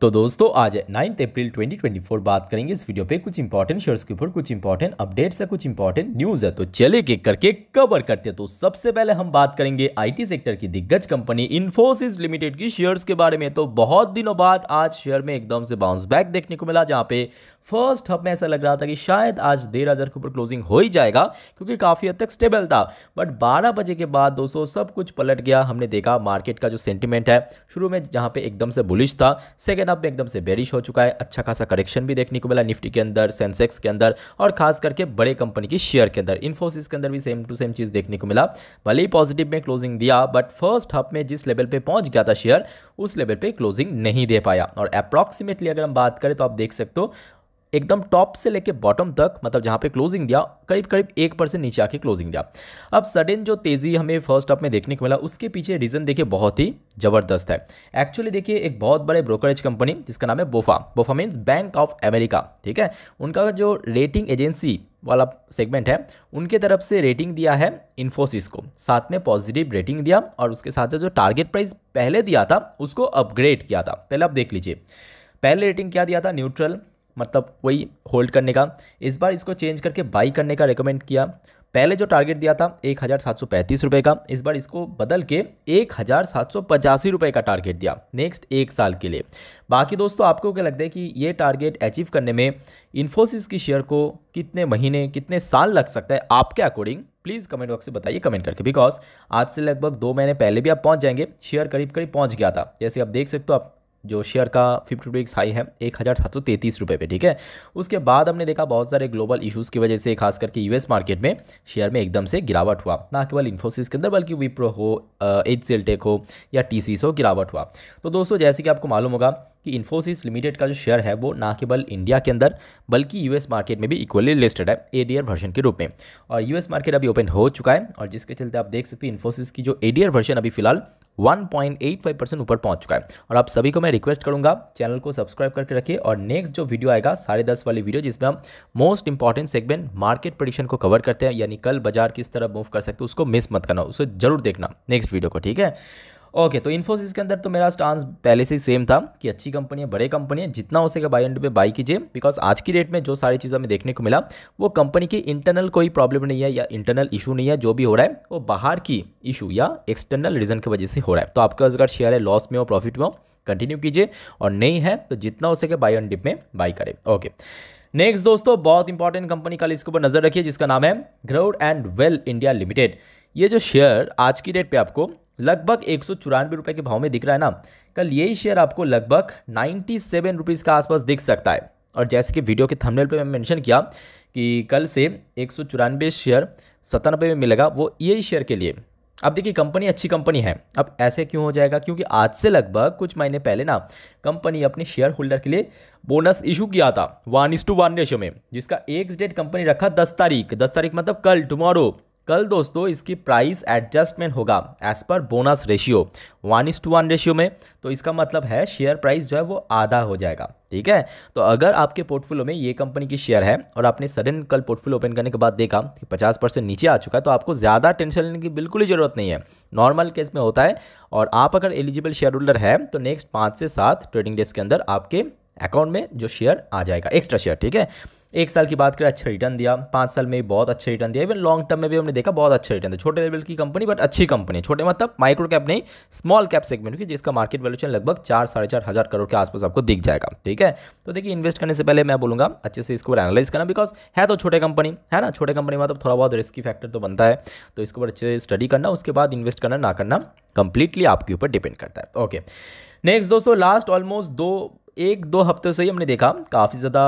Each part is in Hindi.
तो दोस्तों आज नाइन्थ अप्रैल 2024 बात करेंगे इस वीडियो पे कुछ इंपॉर्टेंट शेयर्स के ऊपर कुछ इंपॉर्टेंट अपडेट्स है कुछ इंपॉर्टेंट न्यूज़ है तो चले के करके कवर करते हैं तो सबसे पहले हम बात करेंगे आईटी सेक्टर की दिग्गज कंपनी इन्फोसिस लिमिटेड की शेयर्स के बारे में तो बहुत दिनों बाद आज शेयर में एकदम से बाउंस बैक देखने को मिला जहाँ पे फर्स्ट हफ में ऐसा लग रहा था कि शायद आज देर हज़ार के ऊपर क्लोजिंग हो ही जाएगा क्योंकि काफ़ी हद तक स्टेबल था बट बारह बजे के बाद दोस्तों सब कुछ पलट गया हमने देखा मार्केट का जो सेंटिमेंट है शुरू में जहां पे एकदम से बुलिश था सेकेंड सेकंड अब एकदम से बेरिश हो चुका है अच्छा खासा करेक्शन भी देखने को मिला निफ्टी के अंदर सेंसेक्स के अंदर और खास करके बड़े कंपनी की शेयर के अंदर इन्फोसिस के अंदर भी सेम टू सेम चीज़ देखने को मिला भले ही पॉजिटिव में क्लोजिंग दिया बट फर्स्ट हफ में जिस लेवल पर पहुंच गया था शेयर उस लेवल पर क्लोजिंग नहीं दे पाया और अप्रॉक्सीमेटली अगर हम बात करें तो आप देख सकते हो एकदम टॉप से लेके बॉटम तक मतलब जहाँ पे क्लोजिंग दिया करीब करीब एक परसेंट नीचे आके क्लोजिंग दिया अब सडन जो तेज़ी हमें फर्स्ट अप में देखने को मिला उसके पीछे रीज़न देखिए बहुत ही ज़बरदस्त है एक्चुअली देखिए एक बहुत बड़े ब्रोकरेज कंपनी जिसका नाम है BofA BofA means bank of America ठीक है उनका जो रेटिंग एजेंसी वाला सेगमेंट है उनके तरफ से रेटिंग दिया है इन्फोसिस को साथ में पॉजिटिव रेटिंग दिया और उसके साथ जो टारगेट प्राइस पहले दिया था उसको अपग्रेड किया था पहले आप देख लीजिए पहले रेटिंग क्या दिया था न्यूट्रल मतलब वही होल्ड करने का इस बार इसको चेंज करके बाई करने का रिकमेंड किया पहले जो टारगेट दिया था एक हज़ार सात सौ पैंतीस रुपये का इस बार इसको बदल के एक हज़ार सात सौ पचासी रुपये का टारगेट दिया नेक्स्ट एक साल के लिए बाकी दोस्तों आपको क्या लगता है कि ये टारगेट अचीव करने में इन्फोसिस की शेयर को कितने महीने कितने साल लग सकता है आपके अकॉर्डिंग प्लीज़ कमेंट बॉक्स में बताइए कमेंट करके बिकॉज आज से लगभग दो महीने पहले भी आप पहुंच जाएंगे शेयर करीब करीब पहुंच गया था जैसे आप देख सकते हो आप जो शेयर का फिफ्टी टू हाई है एक हज़ार सात सौ तैंतीस रुपये पे ठीक है उसके बाद हमने देखा बहुत सारे ग्लोबल इशूज़ की वजह से खास करके यूएस मार्केट में शेयर में एकदम से गिरावट हुआ ना केवल इन्फोसिस के अंदर बल्कि विप्रो हो एच टेक हो या टी हो गिरावट हुआ तो दोस्तों जैसे कि आपको मालूम होगा कि इन्फोसिस लिमिटेड का जो शेयर है वो ना केवल इंडिया के अंदर बल्कि यूएस मार्केट में भी इक्वली लिस्टेड है एडीआर वर्जन के रूप में और यूएस मार्केट अभी ओपन हो चुका है और जिसके चलते आप देख सकते हो इन्फोसिस की जो एडीआर वर्जन अभी फिलहाल 1.85 परसेंट ऊपर पहुंच चुका है और आप सभी को मैं रिक्वेस्ट करूंगा चैनल को सब्सक्राइब करके रखिए और नेक्स्ट जो वीडियो आएगा साढ़े दस वाली वीडियो जिसमें हम most important segment market prediction को कवर करते हैं यानी कल बाजार किस तरह मूव कर सकते हो उसको मिस मत करना उसे जरूर देखना नेक्स्ट वीडियो को ठीक है ओके तो इन्फोसिस के अंदर तो मेरा स्टांस पहले से ही सेम था कि अच्छी कंपनी है बड़े कंपनी है जितना हो सके बाई एंड पे बाई कीजिए बिकॉज आज की डेट में जो सारी चीज़ हमें देखने को मिला वो कंपनी की इंटरनल कोई प्रॉब्लम नहीं है या इंटरनल इशू नहीं है जो भी हो रहा है वो बाहर की इशू या एक्सटर्नल रीजन की वजह से हो रहा है तो आपका अगर शेयर है लॉस में हो प्रॉफिट में हो कंटिन्यू कीजिए और नहीं है तो जितना हो सके बाई एंड डिप में बाई करें ओके नेक्स्ट दोस्तों बहुत इंपॉर्टेंट कंपनी का इसके ऊपर नजर रखिए जिसका नाम है Grauer and Weil India limited ये जो शेयर आज की डेट पे आपको लगभग एक सौ रुपये के भाव में दिख रहा है ना कल यही शेयर आपको लगभग नाइन्टी सेवन रुपीज़ के आसपास दिख सकता है और जैसे कि वीडियो के थंबनेल पे मैं मेंशन किया कि कल से एक सौ शेयर सतानबे में मिलेगा वो यही शेयर के लिए अब देखिए कंपनी अच्छी कंपनी है अब ऐसे क्यों हो जाएगा क्योंकि आज से लगभग कुछ महीने पहले ना कंपनी अपने शेयर होल्डर के लिए बोनस इशू किया था वन इस टू वन रेशो में जिसका एक डेट कंपनी रखा दस तारीख दस तारीख मतलब कल टुमारो कल दोस्तों इसकी प्राइस एडजस्टमेंट होगा एज पर bonus ratio one is to one ratio में तो इसका मतलब है शेयर प्राइस जो है वो आधा हो जाएगा ठीक है तो अगर आपके पोर्टफोलियो में ये कंपनी की शेयर है और आपने सडन कल पोर्टफोलियो ओपन करने के बाद देखा कि 50 परसेंट नीचे आ चुका है तो आपको ज़्यादा टेंशन लेने की बिल्कुल ही ज़रूरत नहीं है नॉर्मल केस में होता है और आप अगर एलिजिबल शेयर होल्डर है तो नेक्स्ट पाँच से सात ट्रेडिंग डेज के अंदर आपके अकाउंट में जो शेयर आ जाएगा एक्स्ट्रा शेयर ठीक है एक साल की बात करें अच्छा रिटर्न दिया पाँच साल में बहुत अच्छा रिटर्न दिया इवन लॉन्ग टर्म में भी हमने देखा बहुत अच्छा रिटर्न दिया छोटे लेवल की कंपनी बट अच्छी कंपनी छोटे मतलब माइक्रो कैप नहीं स्मॉल कैप सेगमेंट की जिसका मार्केट वैल्यूशन लगभग चार साढ़े चार हज़ार करोड़ के आसपास आपको दिख जाएगा ठीक है तो देखिए इन्वेस्ट करने से पहले मैं बोलूँगा अच्छे से इसको एनालाइज करना बिकॉज है तो छोटे कंपनी है ना छोटे कंपनी मतलब थोड़ा बहुत रिस्की फैक्टर तो बनता है तो इसको अच्छे से स्टडी करना उसके बाद इन्वेस्ट करना ना करना कंप्लीटली आपके ऊपर डिपेंड करता है ओके नेक्स्ट दोस्तों लास्ट ऑलमोस्ट दो एक दो हफ्ते से ही हमने देखा काफ़ी ज़्यादा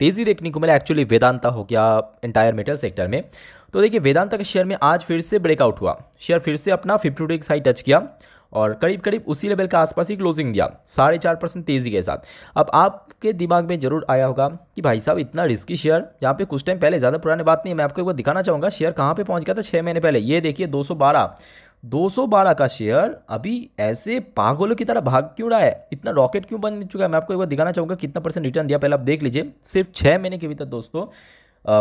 तेज़ी देखने को मिला एक्चुअली वेदांता हो गया इंटायर मेटल सेक्टर में तो देखिए वेदांता के शेयर में आज फिर से ब्रेकआउट हुआ शेयर फिर से अपना फिफ्टी टू हाई टच किया और करीब करीब उसी लेवल के आसपास ही क्लोजिंग दिया साढ़े चार परसेंट तेज़ी के साथ अब आपके दिमाग में जरूर आया होगा कि भाई साहब इतना रिस्की शेयर जहाँ पे कुछ टाइम पहले ज़्यादा पुरानी बात नहीं है मैं आपको एक बार दिखाना चाहूँगा शेयर कहाँ पे पहुँच गया था छः महीने पहले ये देखिए 212 212 का शेयर अभी ऐसे पागलों की तरह भाग क्यों रहा है इतना रॉकेट क्यों बन चुका है मैं आपको एक बार दिखाना चाहूंगा कितना परसेंट रिटर्न दिया पहले आप देख लीजिए सिर्फ छः महीने के भीतर दोस्तों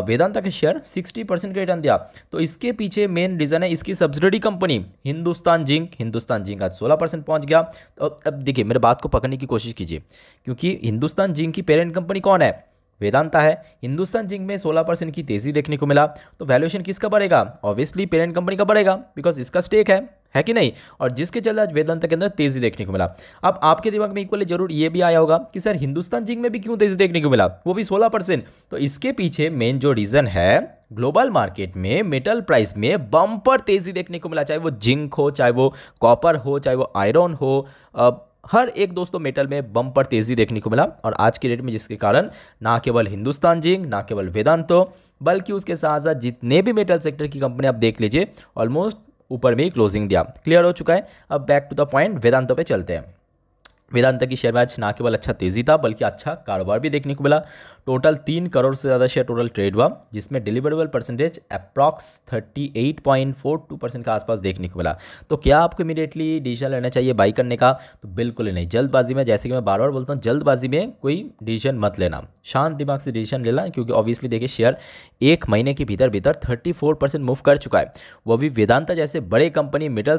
वेदांता के शेयर 60 परसेंट का रिटर्न दिया तो इसके पीछे मेन रीज़न है इसकी subsidiary company Hindustan Zinc Hindustan Zinc आज 16 परसेंट पहुंच गया तो अब देखिए मेरे बात को पकड़ने की कोशिश कीजिए क्योंकि हिंदुस्तान जिंक की पेरेंट कंपनी कौन है वेदांता है हिंदुस्तान जिंक में 16 परसेंट की तेजी देखने को मिला तो वैल्यूएशन किसका बढ़ेगा ऑब्वियसली पेरेंट कंपनी का बढ़ेगा बिकॉज इसका स्टेक है है कि नहीं और जिसके चलते आज वेदांता के अंदर तेजी देखने को मिला अब आपके दिमाग में इक्वली जरूर ये भी आया होगा कि सर हिंदुस्तान जिंक में भी क्यों तेजी देखने को मिला वो भी सोलह परसेंट तो इसके पीछे मेन जो रीज़न है ग्लोबल मार्केट में मेटल प्राइस में बम्पर तेजी देखने को मिला चाहे वो जिंक हो चाहे वो कॉपर हो चाहे वो आयरन हो हर एक दोस्तों मेटल में बम पर तेज़ी देखने को मिला और आज की डेट में जिसके कारण ना केवल हिंदुस्तान जिंग ना केवल वेदांतो बल्कि उसके साथ साथ जितने भी मेटल सेक्टर की कंपनी आप देख लीजिए ऑलमोस्ट ऊपर में ही क्लोजिंग दिया क्लियर हो चुका है अब बैक टू द पॉइंट वेदांतों पे चलते हैं वेदांता की शेयर में आज ना केवल अच्छा तेजी था बल्कि अच्छा कारोबार भी देखने को मिला टोटल तीन करोड़ से ज़्यादा शेयर टोटल ट्रेड हुआ जिसमें डिलीवरेबल परसेंटेज अप्रॉक्स 38.42 परसेंट के आसपास देखने को मिला तो क्या आपको इमीडिएटली डिसीजन लेना चाहिए बाई करने का तो बिल्कुल ही नहीं जल्दबाजी में जैसे कि मैं बार बार बोलता हूँ जल्दबाजी में कोई डिसीजन मत लेना शांत दिमाग से डिसीजन लेना क्योंकि ऑब्वियसली देखिए शेयर एक महीने के भीतर भीतर थर्टी मूव कर चुका है वो भी वेदांता जैसे बड़े कंपनी मिडल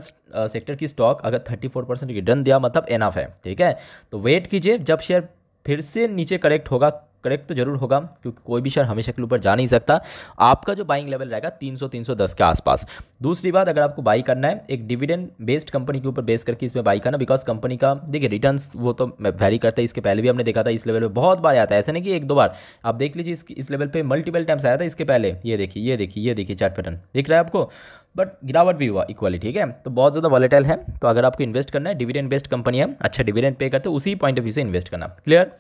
सेक्टर की स्टॉक अगर थर्टी परसेंट रिटर्न दिया मतलब एनाफ है ठीक है है तो वेट कीजिए जब शेयर फिर से नीचे करेक्ट होगा करेक्ट तो जरूर होगा क्योंकि कोई भी शेयर हमेशा के ऊपर जा नहीं सकता आपका जो बाइंग लेवल रहेगा 300 310 के आसपास दूसरी बात अगर आपको बाई करना है एक डिविडेंड बेस्ड कंपनी के ऊपर बेस करके इसमें बाई करना बिकॉज कंपनी का देखिए रिटर्न वो तो वेरी करता है इसके पहले भी हमने देखा था इस लेवल पर बहुत बार आता है ऐसा नहीं कि एक दो बार आप देख लीजिए इस, लेवल पर मल्टीपल टाइम्स आया था इसके पहले ये देखिए ये देखिए ये देखिए चार्ट पैटर्न दिख रहा है आपको बट गिरावट भी हुआ इक्वली ठीक है तो बहुत ज़्यादा वॉलेटाइल है तो अगर आपको इन्वेस्ट करना है डिविडेंड बेस्ड कंपनी है अच्छा डिविडेंड पे करते उसी पॉइंट ऑफ व्यू से इन्वेस्ट करना क्लियर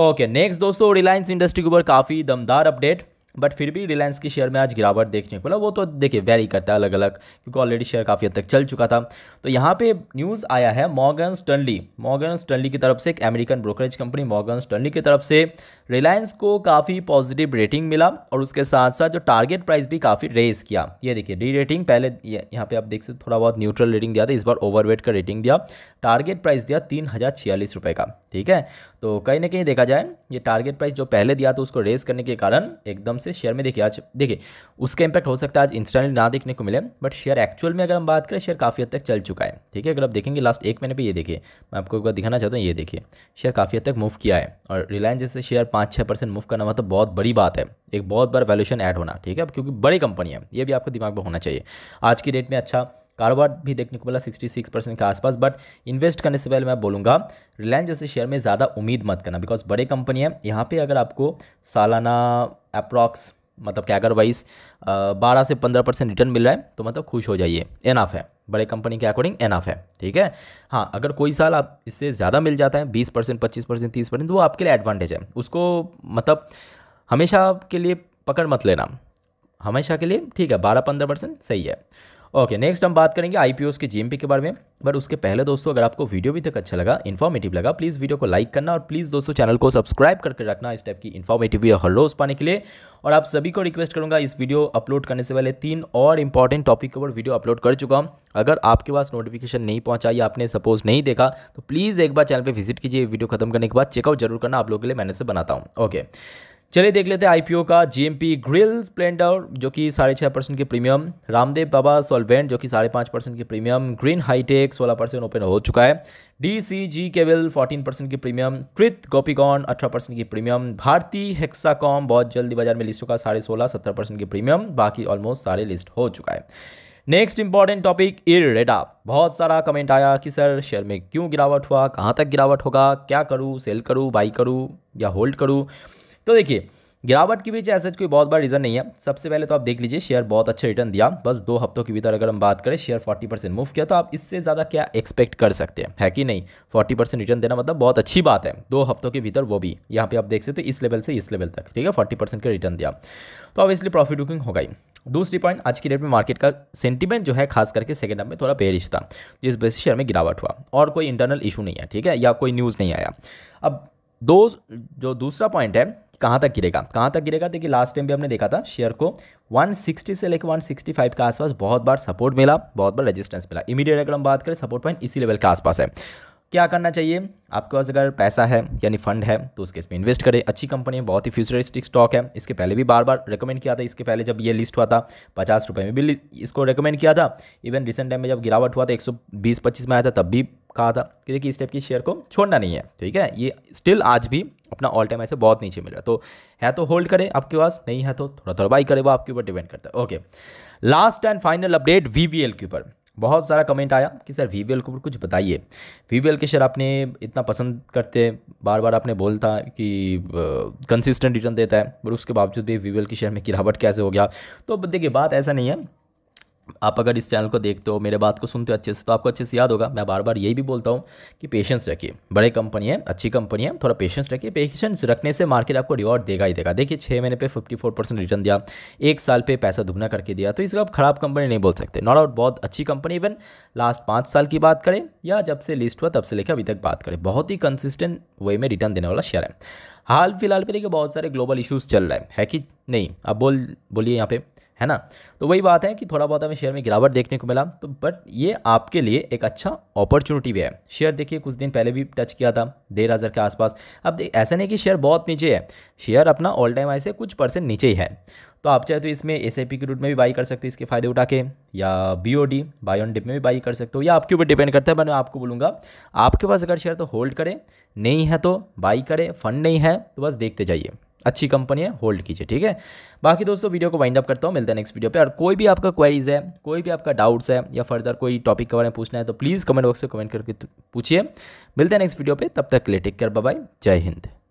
ओके नेक्स्ट दोस्तों रिलायंस इंडस्ट्री के ऊपर काफ़ी दमदार अपडेट बट फिर भी रिलायंस के शेयर में आज गिरावट देखने को मिला वो तो देखिए वेरी करता है अलग अलग क्योंकि ऑलरेडी शेयर काफ़ी हद तक चल चुका था तो यहाँ पे न्यूज़ आया है मॉगन स्टनली मॉगन स्टनली की तरफ से एक American brokerage company Morgan Stanley की तरफ से रिलायंस को काफ़ी पॉजिटिव रेटिंग मिला और उसके साथ साथ जो टारगेट प्राइस भी काफ़ी रेस किया ये देखिए री रेटिंग पहले यहाँ पर आप देख सकते थोड़ा बहुत न्यूट्रल रेटिंग दिया था इस बार ओवरवेट का रेटिंग दिया टारगेट प्राइस दिया तीन का ठीक है तो कहीं ना कहीं देखा जाए ये टारगेट प्राइस जो पहले दिया था उसको रेस करने के कारण एकदम से शेयर में देखिए आज देखिए उसका इंपैक्ट हो सकता है आज इंस्टेंटली ना देखने को मिले बट शेयर एक्चुअल में अगर हम बात करें शेयर काफ़ी हद तक चल चुका है ठीक है अगर आप देखेंगे लास्ट एक महीने पर ये देखिए मैं आपको एक बार दिखाना चाहता हूँ ये देखिए शेयर काफ़ी हद तक मूव किया है और रिलायंस जैसे शेयर पाँच छः परसेंट मूव करना मतलब बहुत बड़ी बात है एक बहुत बड़ा वैल्यूशन ऐड होना ठीक है क्योंकि बड़ी कंपनी है ये भी आपको दिमाग में होना चाहिए आज की डेट में अच्छा कारोबार भी देखने को मिला 66 परसेंट के आसपास बट इन्वेस्ट करने से पहले मैं बोलूँगा रिलायंस जैसे शेयर में ज़्यादा उम्मीद मत करना बिकॉज बड़े कंपनी है यहाँ पे अगर आपको सालाना अप्रॉक्स मतलब कैगर अगरवाइज बारह से पंद्रह परसेंट रिटर्न मिल रहा है तो मतलब खुश हो जाइए एनाफ है बड़े कंपनी के अकॉर्डिंग एनाफ है ठीक है हाँ अगर कोई साल आप इससे ज़्यादा मिल जाता है बीस परसेंट पच्चीस परसेंट तीस परसेंट तो वो आपके लिए एडवांटेज है उसको मतलब हमेशा आपके लिए पकड़ मत लेना हमेशा के लिए ठीक है बारह पंद्रह परसेंट सही है ओके नेक्स्ट हम बात करेंगे आई के जी के बारे में बट उसके पहले दोस्तों अगर आपको वीडियो भी तक अच्छा लगा इन्फॉर्मेटिव लगा प्लीज़ वीडियो को लाइक करना और प्लीज़ दोस्तों चैनल को सब्सक्राइब करके रखना इस टाइप की इन्फॉर्मेटिव वीडियो हर रोज़ पाने के लिए और आप सभी को रिक्वेस्ट करूँगा इस वीडियो अपलोड करने से पहले तीन और इंपॉर्टेंट टॉपिक के ऊपर वीडियो अपलोड कर चुका हूँ अगर आपके पास नोटिफिकेशन नहीं पहुँचा या आपने सपोज नहीं देखा तो प्लीज़ एक बार चैनल पर विजिट कीजिए वीडियो खत्म करने के बाद चेकआउट जरूर करना आप लोगों के लिए मैंने से बनाता हूँ ओके चलिए देख लेते हैं आईपीओ का जीएमपी ग्रिल स्प्लेंडर जो कि साढ़े छः परसेंट की प्रीमियम रामदेव बाबा सॉल्वेंट जो कि साढ़े पाँच परसेंट की प्रीमियम ग्रीन हाईटेक सोलह परसेंट ओपन हो चुका है डी सी जी केवल फोर्टीन परसेंट की प्रीमियम कृत गोपीकॉन अठारह परसेंट की प्रीमियम भारती हेक्साकॉम बहुत जल्दी बाजार में लिस्ट है साढ़े सोलह सत्तर परसेंट की प्रीमियम बाकी ऑलमोस्ट सारे लिस्ट हो चुका है नेक्स्ट इंपॉर्टेंट टॉपिक इरेडा बहुत सारा कमेंट आया कि सर शेयर में क्यों गिरावट हुआ कहाँ तक गिरावट होगा क्या करूँ सेल करूँ बाई करूँ या होल्ड करूँ तो देखिए गिरावट के बीच ऐसा कोई बहुत बड़ा रीज़न नहीं है सबसे पहले तो आप देख लीजिए शेयर बहुत अच्छा रिटर्न दिया बस दो हफ्तों के भीतर अगर हम बात करें शेयर 40 परसेंट मूव किया तो आप इससे ज़्यादा क्या एक्सपेक्ट कर सकते हैं है कि नहीं 40 परसेंट रिटर्न देना मतलब बहुत अच्छी बात है दो हफ्तों के भीतर वो भी यहाँ पर आप देख सकते इस लेवल से इस लेवल तक ठीक है फोर्टी का रिटर्न दिया तो ऑब्वियसली प्रॉफिट बुकिंग होगा ही दूसरी पॉइंट आज की डेट में मार्केट का सेंटीमेंट जो है खास करके सेकंड हफ में थोड़ा बेरिश था जिस वजह से शेयर में गिरावट हुआ और कोई इंटरनल इशू नहीं है ठीक है या कोई न्यूज़ नहीं आया अब दो जो दूसरा पॉइंट है कहाँ तक गिरेगा कहाँ तक गिरेगा देखिए लास्ट टाइम भी हमने देखा था शेयर को 160 से लेकर 165 के आसपास बहुत बार सपोर्ट मिला बहुत बार रेजिस्टेंस मिला इमीडिएट अगर हम बात करें सपोर्ट पॉइंट इसी लेवल के आसपास है क्या करना चाहिए आपके पास अगर पैसा है यानी फंड है तो उसके इसमें इन्वेस्ट करें अच्छी कंपनी है बहुत ही फ्यूचरिस्टिक स्टॉक है इसके पहले भी बार बार रिकमेंड किया था इसके पहले जब ये लिस्ट हुआ था पचास रुपये में भी इसको रिकमेंड किया था इवन रिसेंट टाइम में जब गिरावट हुआ था एक सौ बीस पच्चीस में आया था तब भी कहा था कि देखिए इस टाइप की शेयर को छोड़ना नहीं है ठीक है ये स्टिल आज भी अपना ऑल टाइम ऐसे बहुत नीचे मिल रहा है तो है तो होल्ड करें आपके पास नहीं है तो थोड़ा थोड़ा बाई करें वो आपके ऊपर डिपेंड करता है okay last and final update V के ऊपर बहुत सारा कमेंट आया कि सर वी को कुछ बताइए वी के शेयर आपने इतना पसंद करते बार बार आपने बोलता कि कंसिस्टेंट रिटर्न देता है पर उसके बावजूद भी वी के शेयर में गिरावट कैसे हो गया तो देखिए बात ऐसा नहीं है आप अगर इस चैनल को देखते हो मेरे बात को सुनते हो अच्छे से तो आपको अच्छे से याद होगा मैं बार बार यही भी बोलता हूँ कि पेशेंस रखिए बड़े कंपनी है अच्छी कंपनी है थोड़ा पेशेंस रखिए पेशेंस रखने से मार्केट आपको रिवॉर्ड देगा ही देगा देखिए छः महीने पे 54 परसेंट रिटर्न दिया एक साल पे पैसा दुगना करके दिया तो इसको आप खराब कंपनी नहीं बोल सकते नॉट आउट बहुत अच्छी कंपनी इवन लास्ट पाँच साल की बात करें या जब से लिस्ट हुआ तब से लेकर अभी तक बात करें बहुत ही कंसिस्टेंट वे में रिटर्न देने वाला शेयर है हाल फिलहाल पे देखिए बहुत सारे ग्लोबल इश्यूज़ चल रहे हैं है कि नहीं आप बोल बोलिए यहाँ पे है ना तो वही बात है कि थोड़ा बहुत हमें शेयर में गिरावट देखने को मिला तो बट ये आपके लिए एक अच्छा अपॉर्चुनिटी भी है शेयर देखिए कुछ दिन पहले भी टच किया था डेढ़ हज़ार के आसपास अब ऐसा नहीं कि शेयर बहुत नीचे है शेयर अपना ऑल टाइम आई से कुछ परसेंट नीचे ही है तो आप चाहे तो इसमें एस आई पी के रूट में भी बाई कर सकते हो इसके फायदे उठा के या B O D buy on dip में भी बाई कर सकते हो या आपके ऊपर डिपेंड करता है मैं आपको बोलूँगा आपके पास अगर शेयर तो होल्ड करें नहीं है तो बाई करें फंड नहीं है तो बस देखते जाइए अच्छी कंपनी है होल्ड कीजिए ठीक है बाकी दोस्तों वीडियो को वाइंड अप करता हूँ मिलता है नेक्स्ट वीडियो पे और कोई भी आपका क्वेरीज है कोई भी आपका डाउट्स है या फर्दर कोई टॉपिक के बारे में पूछना है तो प्लीज़ कमेंट बॉक्स में कमेंट करके पूछिए मिलते हैं नेक्स्ट वीडियो पे तब तक के लिए टेक केयर बाय जय हिंद